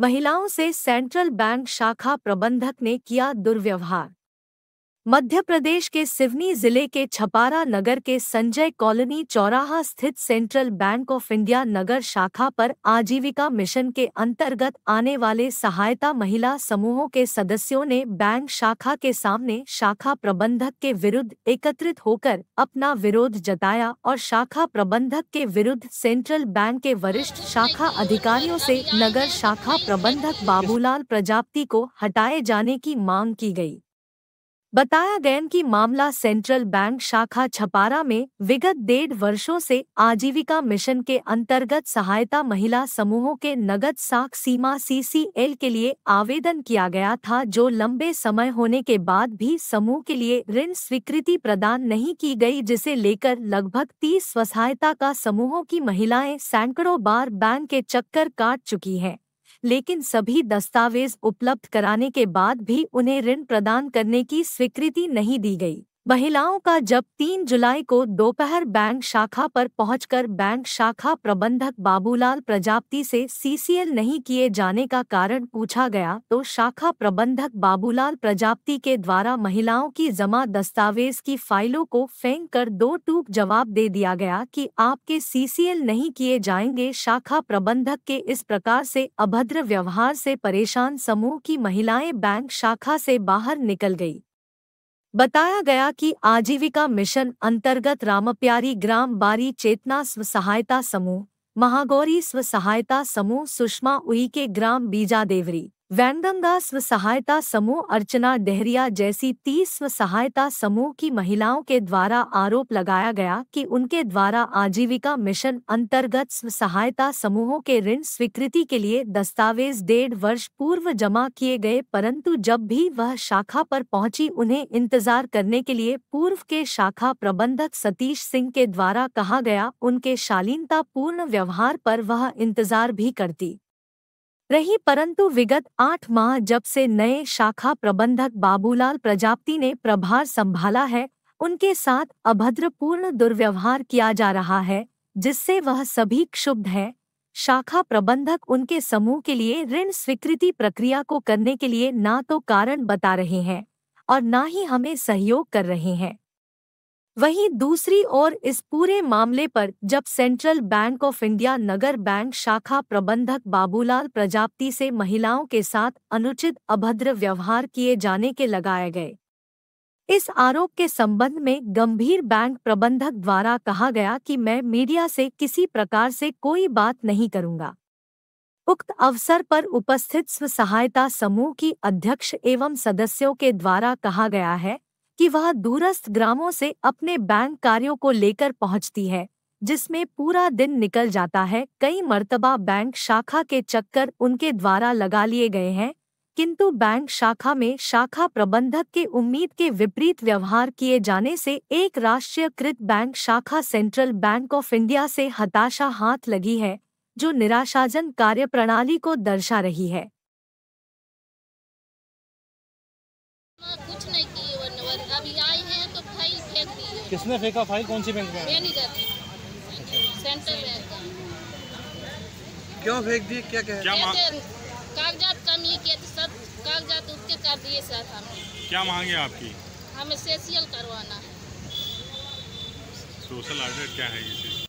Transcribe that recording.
महिलाओं से central bank शाखा प्रबंधक ने किया दुर्व्यवहार मध्य प्रदेश के सिवनी जिले के छपारा नगर के संजय कॉलोनी चौराहा स्थित सेंट्रल बैंक ऑफ इंडिया नगर शाखा पर आजीविका मिशन के अंतर्गत आने वाले सहायता महिला समूहों के सदस्यों ने बैंक शाखा के सामने शाखा प्रबंधक के विरुद्ध एकत्रित होकर अपना विरोध जताया और शाखा प्रबंधक के विरुद्ध सेंट्रल बैंक के वरिष्ठ शाखा अधिकारियों से नगर शाखा प्रबंधक बाबूलाल प्रजापति को हटाए जाने की मांग की गई बताया गया कि मामला सेंट्रल बैंक शाखा छपारा में विगत डेढ़ वर्षों से आजीविका मिशन के अंतर्गत सहायता महिला समूहों के नगद साख सीमा सीसीएल के लिए आवेदन किया गया था जो लंबे समय होने के बाद भी समूह के लिए ऋण स्वीकृति प्रदान नहीं की गई जिसे लेकर लगभग तीस स्व का समूहों की महिलाएं सैकड़ों बार बैंक के चक्कर काट चुकी हैं लेकिन सभी दस्तावेज उपलब्ध कराने के बाद भी उन्हें ऋण प्रदान करने की स्वीकृति नहीं दी गई महिलाओं का जब 3 जुलाई को दोपहर बैंक शाखा पर पहुंचकर बैंक शाखा प्रबंधक बाबूलाल प्रजापति से सीसीएल नहीं किए जाने का कारण पूछा गया तो शाखा प्रबंधक बाबूलाल प्रजापति के द्वारा महिलाओं की जमा दस्तावेज की फाइलों को फेंक कर दो टूक जवाब दे दिया गया कि आपके सीसीएल नहीं किए जाएंगे शाखा प्रबंधक के इस प्रकार से अभद्र व्यवहार से परेशान समूह की महिलाएं बैंक शाखा से बाहर निकल गयी बताया गया कि आजीविका मिशन अंतर्गत रामप्यारी ग्राम बारी चेतना स्व सहायता समूह महागौरी स्व सहायता समूह सुषमा उई के ग्राम बीजादेवरी वैंदंगा स्व सहायता समूह अर्चना डेहरिया जैसी तीस स्व सहायता समूह की महिलाओं के द्वारा आरोप लगाया गया कि उनके द्वारा आजीविका मिशन अंतर्गत स्व सहायता समूहों के ऋण स्वीकृति के लिए दस्तावेज डेढ़ वर्ष पूर्व जमा किए गए परंतु जब भी वह शाखा पर पहुंची उन्हें इंतजार करने के लिए पूर्व के शाखा प्रबंधक सतीश सिंह के द्वारा कहा गया उनके पूर्ण व्यवहार पर वह इंतजार भी करती रही परंतु विगत आठ माह जब से नए शाखा प्रबंधक बाबूलाल प्रजापति ने प्रभार संभाला है उनके साथ अभद्रपूर्ण दुर्व्यवहार किया जा रहा है जिससे वह सभी क्षुब्ध है शाखा प्रबंधक उनके समूह के लिए ऋण स्वीकृति प्रक्रिया को करने के लिए ना तो कारण बता रहे हैं और ना ही हमें सहयोग कर रहे हैं वहीं दूसरी ओर इस पूरे मामले पर जब सेंट्रल बैंक ऑफ इंडिया नगर बैंक शाखा प्रबंधक बाबूलाल प्रजापति से महिलाओं के साथ अनुचित अभद्र व्यवहार किए जाने के लगाए गए इस आरोप के संबंध में गंभीर बैंक प्रबंधक द्वारा कहा गया कि मैं मीडिया से किसी प्रकार से कोई बात नहीं करूंगा उक्त अवसर पर उपस्थित स्व सहायता समूह की अध्यक्ष एवं सदस्यों के द्वारा कहा गया है कि वह दूरस्थ ग्रामों से अपने बैंक कार्यों को लेकर पहुंचती है जिसमें पूरा दिन निकल जाता है कई मर्तबा बैंक शाखा के चक्कर उनके द्वारा लगा लिए गए हैं किंतु बैंक शाखा में शाखा प्रबंधक के उम्मीद के विपरीत व्यवहार किए जाने से एक राष्ट्रीयकृत बैंक शाखा सेंट्रल बैंक ऑफ इंडिया से हताशा हाथ लगी है जो निराशाजन कार्यप्रणाली को दर्शा रही है किसने फेंका फाइल कौन सी बैंक में सेंटर क्यों फेंक दिए क्या कह क्या कागजात कम ही किए सब कागजात उसके कर दिए सर हम क्या मांगे आपकी हमें सेशियल करवाना है सोशल ऑडिट क्या है ये